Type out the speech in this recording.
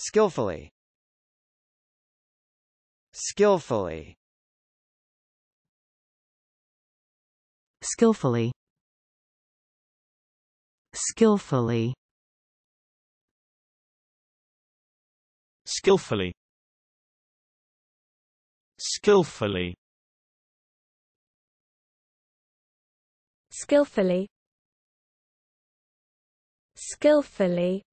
skillfully skillfully skillfully skillfully skillfully skillfully skillfully skillfully